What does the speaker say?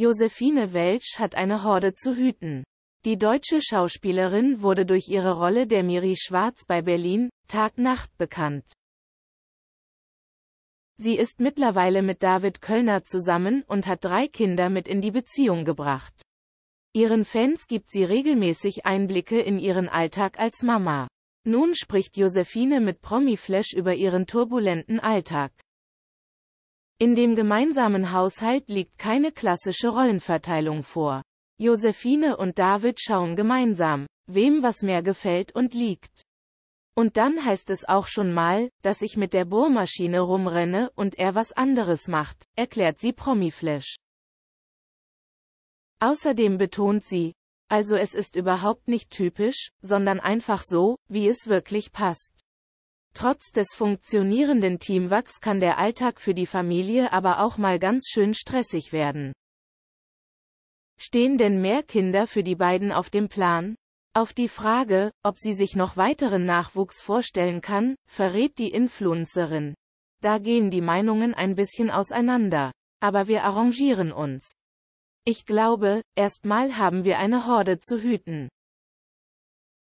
Josephine Welsch hat eine Horde zu hüten. Die deutsche Schauspielerin wurde durch ihre Rolle der Miri Schwarz bei Berlin, Tag-Nacht bekannt. Sie ist mittlerweile mit David Kölner zusammen und hat drei Kinder mit in die Beziehung gebracht. Ihren Fans gibt sie regelmäßig Einblicke in ihren Alltag als Mama. Nun spricht Josephine mit Promiflash über ihren turbulenten Alltag. In dem gemeinsamen Haushalt liegt keine klassische Rollenverteilung vor. Josephine und David schauen gemeinsam, wem was mehr gefällt und liegt. Und dann heißt es auch schon mal, dass ich mit der Bohrmaschine rumrenne und er was anderes macht, erklärt sie Promiflash. Außerdem betont sie, also es ist überhaupt nicht typisch, sondern einfach so, wie es wirklich passt. Trotz des funktionierenden Teamwachs kann der Alltag für die Familie aber auch mal ganz schön stressig werden. Stehen denn mehr Kinder für die beiden auf dem Plan? Auf die Frage, ob sie sich noch weiteren Nachwuchs vorstellen kann, verrät die Influencerin. Da gehen die Meinungen ein bisschen auseinander. Aber wir arrangieren uns. Ich glaube, erstmal haben wir eine Horde zu hüten.